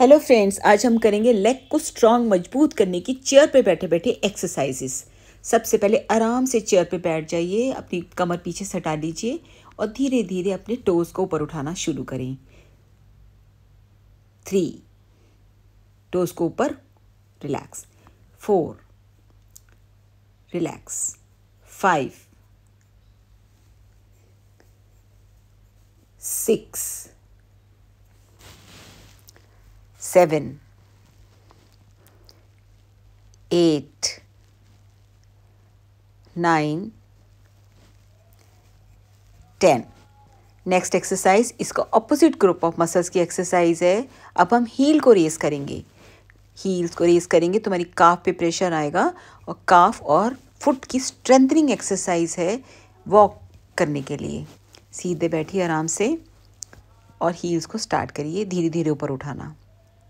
Hello friends आज हम करेंगे लेग को स्ट्रांग मजबूत करने की चेयर पे बैठे बैठे एक्सरसाइजेस सबसे पहले आराम से चेयर पे बैठ जाइए अपनी कमर पीछे सटा लीजिए और धीरे धीरे अपने टोज को ऊपर उठाना शुरू करें थ्री टोज को ऊपर relax four relax five six seven, eight, nine, ten next exercise इसका ऑपोजिट ग्रुप ऑफ मसल्स की एक्सरसाइज है अब हम हील को रेस करेंगे हील्स को रेस करेंगे तुम्हारी तो काफ पे प्रेशर आएगा और काफ और फुट की स्ट्रेंथनिंग एक्सरसाइज है वॉक करने के लिए सीधे बैठिए आराम से और हील्स को स्टार्ट करिए धीरे धीरे ऊपर उठाना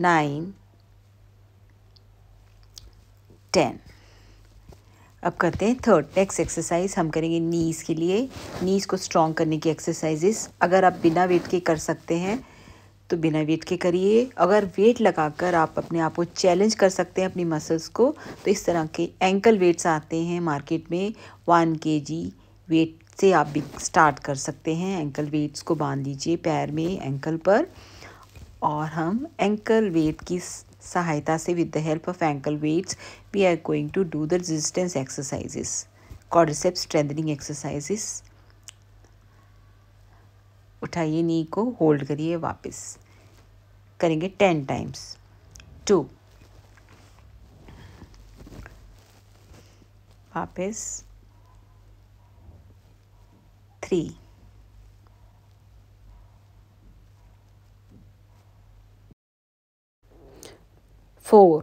नाइन टेन अब करते हैं थर्ड नेक्स्ट एक्सरसाइज हम करेंगे नीज़ के लिए नीज़ को स्ट्रॉन्ग करने की एक्सरसाइजेस अगर आप बिना वेट के कर सकते हैं तो बिना वेट के करिए अगर वेट लगाकर आप अपने आप को चैलेंज कर सकते हैं अपनी मसल्स को तो इस तरह के एंकल वेट्स आते हैं मार्केट में वन के जी वेट से आप भी स्टार्ट कर सकते हैं एंकल वेट्स को बांध लीजिए पैर में एंकल पर और हम एंकल वेट की सहायता से with the help of ankle weights we are going to do the resistance exercises quadriceps strengthening exercises उठाइए नी को होल्ड करिए वापस करेंगे टेन टाइम्स टू वापस थ्री 4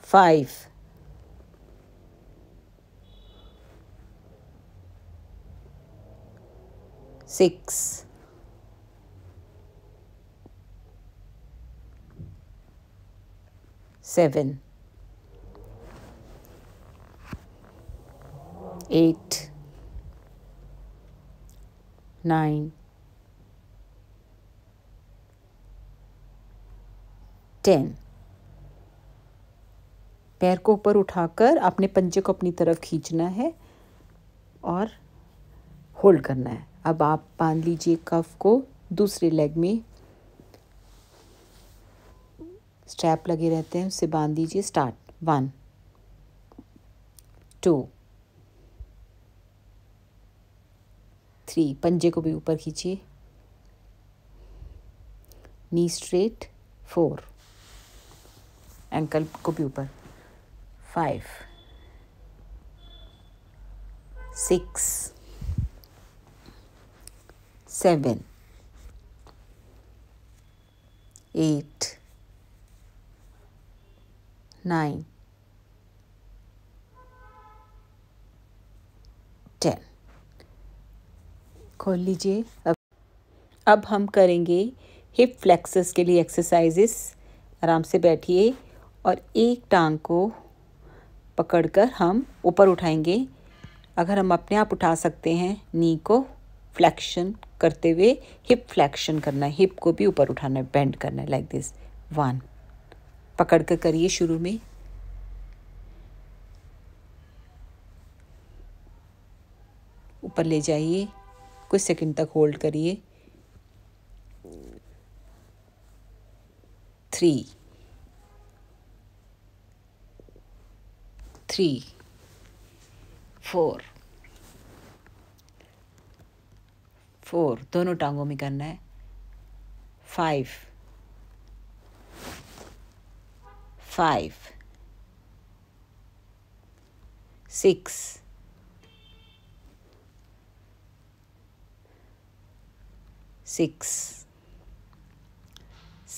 5 6 7 8 9 टेन पैर को ऊपर उठाकर आपने पंजे को अपनी तरफ खींचना है और होल्ड करना है अब आप बांध लीजिए कफ को दूसरे लेग में स्ट्रैप लगे रहते हैं उससे बांध दीजिए स्टार्ट वन टू थ्री पंजे को भी ऊपर खींचिए नी स्ट्रेट फोर एंकल को भी ऊपर five six seven eight nine ten खोल लीजिए अब अब हम करेंगे हिप फ्लेक्सेस के लिए एक्सरसाइजेस आराम से बैठिए और एक टांग को पकड़कर हम ऊपर उठाएंगे अगर हम अपने आप उठा सकते हैं नी को फ्लैक्शन करते हुए हिप फ्लैक्शन करना है हिप को भी ऊपर उठाना है बेंड करना है लाइक दिस वन पकड़ कर करिए शुरू में ऊपर ले जाइए कुछ सेकंड तक होल्ड करिए थ्री three, फोर फोर दोनों टांगों में करना है five five six six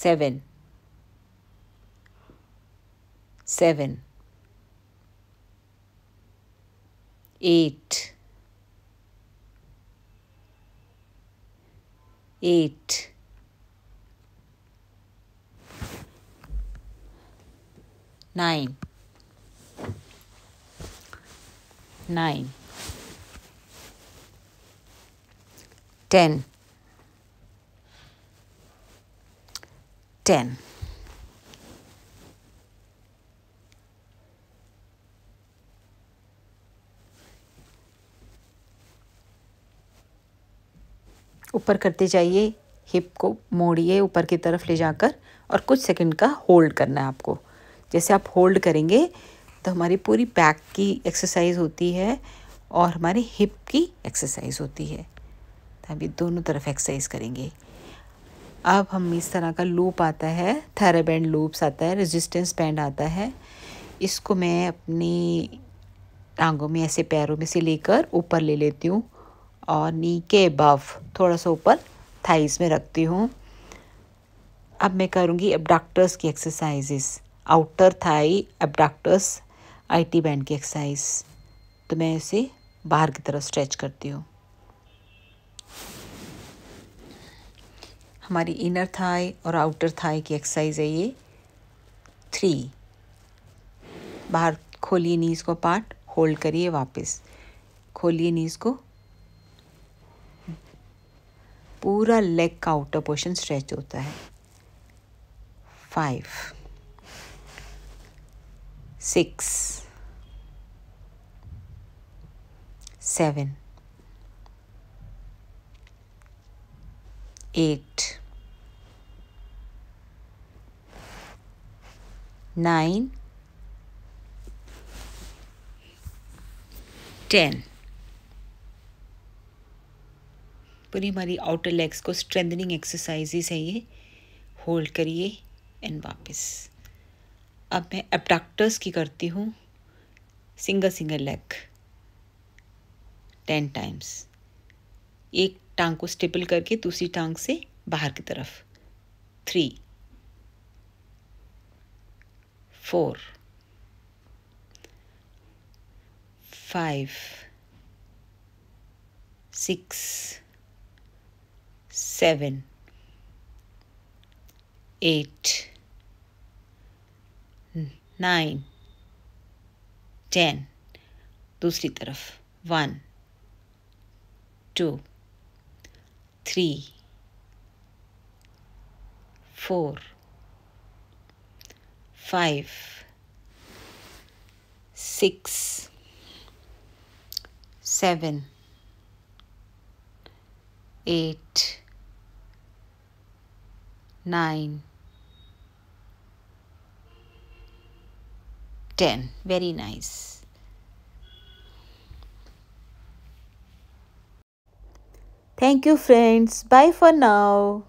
seven seven eight eight nine nine ten ten ऊपर करते जाइए हिप को मोड़िए ऊपर की तरफ ले जाकर और कुछ सेकंड का होल्ड करना है आपको जैसे आप होल्ड करेंगे तो हमारी पूरी बैक की एक्सरसाइज होती है और हमारी हिप की एक्सरसाइज होती है तो ये दोनों तरफ एक्सरसाइज करेंगे अब हम इस तरह का लूप आता है थैराबैंड लूप्स आता है रेजिस्टेंस बैंड आता है इसको मैं अपनी टांगों में ऐसे पैरों में से लेकर ऊपर ले लेती हूँ और नी के बफ थोड़ा सा ऊपर थाइस में रखती हूँ अब मैं करूँगी एबडाक्टर्स की exercises outer thigh abductors IT band की एक्सरसाइज तो मैं इसे बाहर की तरफ स्ट्रेच करती हूँ हमारी इनर थाई और आउटर थाई की एक्सरसाइज है ये थ्री बाहर खोलिए नीज़ को पार्ट होल्ड करिए वापस खोलिए नीज़ को पूरा लेग का आउटर पोर्शन स्ट्रेच होता है five six seven eight nine ten पूरी हमारी आउटर लेग्स को स्ट्रेंथनिंग एक्सरसाइजेस है ये होल्ड करिए एंड वापस अब मैं एबडक्टर्स की करती हूँ single single leg ten times एक टांग को स्टिपल करके दूसरी टांग से बाहर की तरफ three four five six seven, eight, nine, ten. Dusri taraf. One, two, three, four, five, six, seven, eight, 9 10 very nice thank you friends bye for now